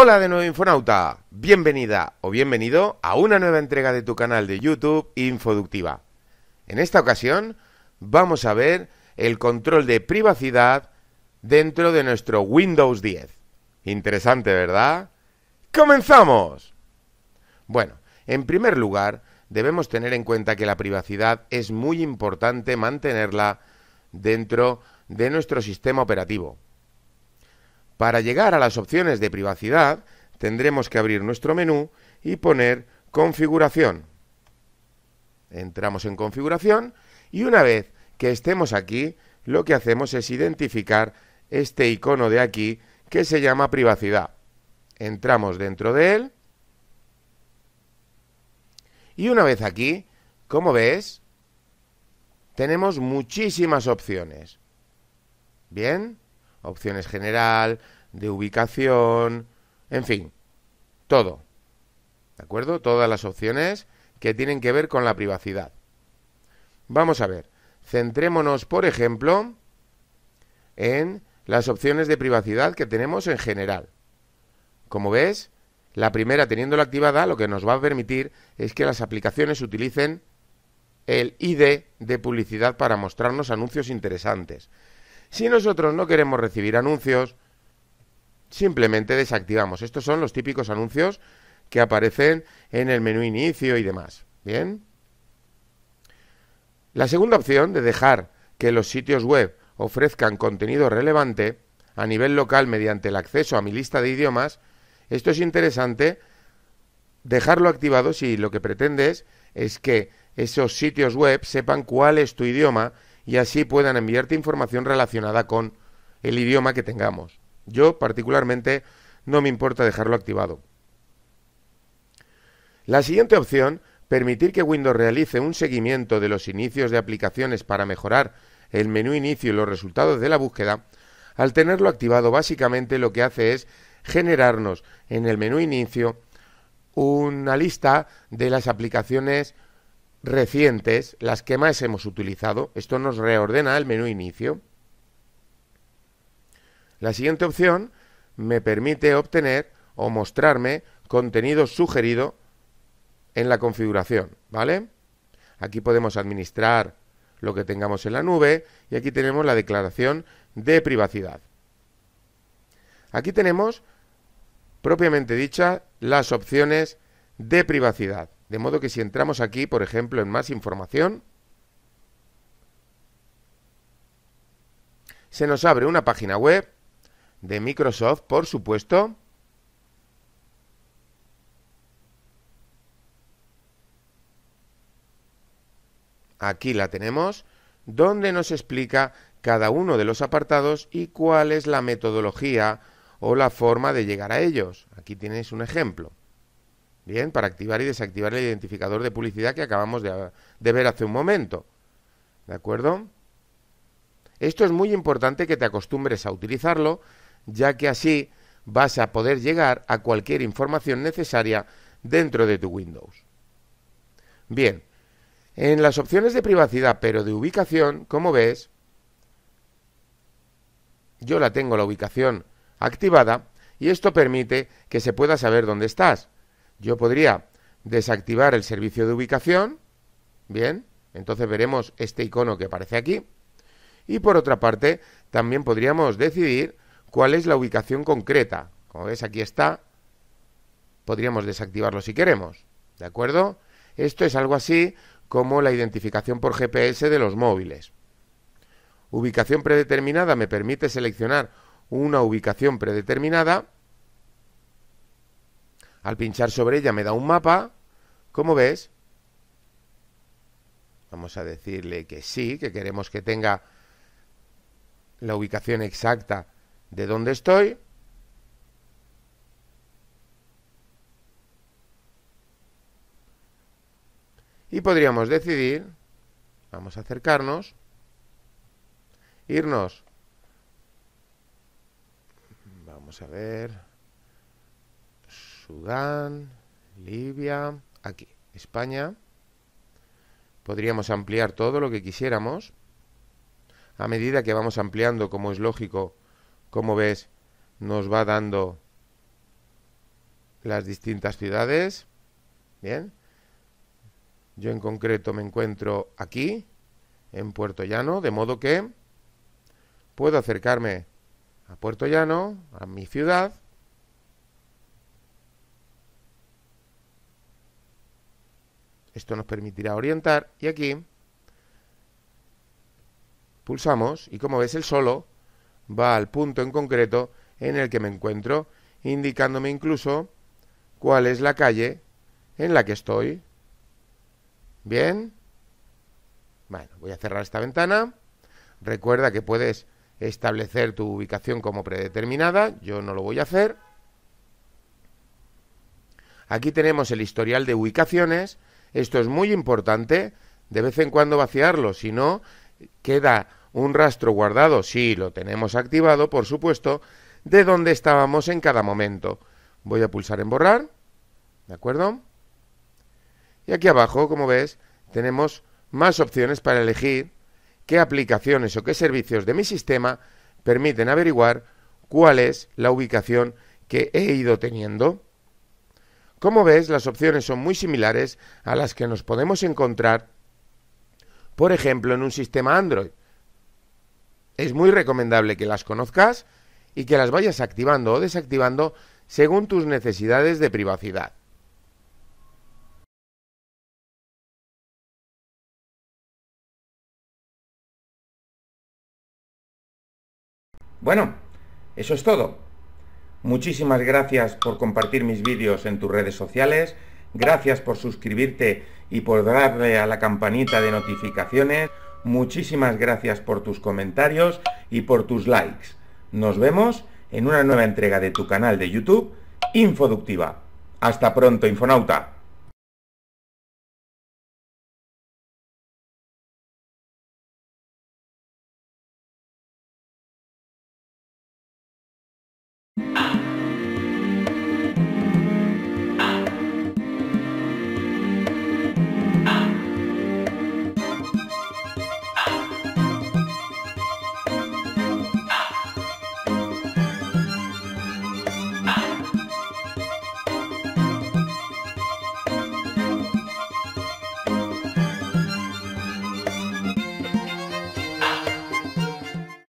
Hola de nuevo Infonauta, bienvenida o bienvenido a una nueva entrega de tu canal de YouTube Infoductiva. En esta ocasión vamos a ver el control de privacidad dentro de nuestro Windows 10. Interesante, ¿verdad? ¡Comenzamos! Bueno, en primer lugar, debemos tener en cuenta que la privacidad es muy importante mantenerla dentro de nuestro sistema operativo. Para llegar a las opciones de privacidad, tendremos que abrir nuestro menú y poner configuración. Entramos en configuración y una vez que estemos aquí, lo que hacemos es identificar este icono de aquí que se llama privacidad. Entramos dentro de él y una vez aquí, como ves, tenemos muchísimas opciones. ¿Bien? Opciones general, de ubicación, en fin, todo. ¿De acuerdo? Todas las opciones que tienen que ver con la privacidad. Vamos a ver, centrémonos, por ejemplo, en las opciones de privacidad que tenemos en general. Como ves, la primera teniéndola activada lo que nos va a permitir es que las aplicaciones utilicen el ID de publicidad para mostrarnos anuncios interesantes. Si nosotros no queremos recibir anuncios, simplemente desactivamos. Estos son los típicos anuncios que aparecen en el menú inicio y demás. Bien. La segunda opción de dejar que los sitios web ofrezcan contenido relevante a nivel local mediante el acceso a mi lista de idiomas, esto es interesante dejarlo activado si lo que pretendes es que esos sitios web sepan cuál es tu idioma y así puedan enviarte información relacionada con el idioma que tengamos. Yo, particularmente, no me importa dejarlo activado. La siguiente opción, permitir que Windows realice un seguimiento de los inicios de aplicaciones para mejorar el menú inicio y los resultados de la búsqueda, al tenerlo activado básicamente lo que hace es generarnos en el menú inicio una lista de las aplicaciones recientes, las que más hemos utilizado. Esto nos reordena el menú inicio. La siguiente opción me permite obtener o mostrarme contenido sugerido en la configuración, ¿vale? Aquí podemos administrar lo que tengamos en la nube y aquí tenemos la declaración de privacidad. Aquí tenemos, propiamente dicha, las opciones de privacidad. De modo que si entramos aquí, por ejemplo, en más información, se nos abre una página web de Microsoft, por supuesto. Aquí la tenemos, donde nos explica cada uno de los apartados y cuál es la metodología o la forma de llegar a ellos. Aquí tienes un ejemplo. Bien, para activar y desactivar el identificador de publicidad que acabamos de, ver hace un momento. ¿De acuerdo? Esto es muy importante que te acostumbres a utilizarlo ya que así vas a poder llegar a cualquier información necesaria dentro de tu Windows. Bien, en las opciones de privacidad pero de ubicación, como ves, yo la tengo la ubicación activada y esto permite que se pueda saber dónde estás. Yo podría desactivar el servicio de ubicación, bien, entonces veremos este icono que aparece aquí. Y por otra parte, también podríamos decidir cuál es la ubicación concreta. Como ves, aquí está. Podríamos desactivarlo si queremos. ¿De acuerdo? Esto es algo así como la identificación por GPS de los móviles. Ubicación predeterminada me permite seleccionar una ubicación predeterminada. Al pinchar sobre ella me da un mapa. Como ves, vamos a decirle que sí, que queremos que tenga la ubicación exacta de dónde estoy. Y podríamos decidir, vamos a acercarnos, irnos. Vamos a ver. Sudán, Libia, aquí, España. Podríamos ampliar todo lo que quisiéramos. A medida que vamos ampliando, como es lógico, como ves, nos va dando las distintas ciudades. Bien. Yo en concreto me encuentro aquí, en Puerto Llano, de modo que puedo acercarme a Puerto Llano, a mi ciudad, Esto nos permitirá orientar y aquí pulsamos y como ves el solo va al punto en concreto en el que me encuentro, indicándome incluso cuál es la calle en la que estoy. ¿Bien? Bueno, voy a cerrar esta ventana. Recuerda que puedes establecer tu ubicación como predeterminada. Yo no lo voy a hacer. Aquí tenemos el historial de ubicaciones. Esto es muy importante. De vez en cuando vaciarlo, si no, queda un rastro guardado, sí, lo tenemos activado, por supuesto, de dónde estábamos en cada momento. Voy a pulsar en borrar, ¿de acuerdo? Y aquí abajo, como ves, tenemos más opciones para elegir qué aplicaciones o qué servicios de mi sistema permiten averiguar cuál es la ubicación que he ido teniendo. Como ves, las opciones son muy similares a las que nos podemos encontrar, por ejemplo, en un sistema Android es muy recomendable que las conozcas y que las vayas activando o desactivando según tus necesidades de privacidad. Bueno, eso es todo. Muchísimas gracias por compartir mis vídeos en tus redes sociales, gracias por suscribirte y por darle a la campanita de notificaciones. Muchísimas gracias por tus comentarios y por tus likes. Nos vemos en una nueva entrega de tu canal de YouTube, Infoductiva. Hasta pronto, Infonauta.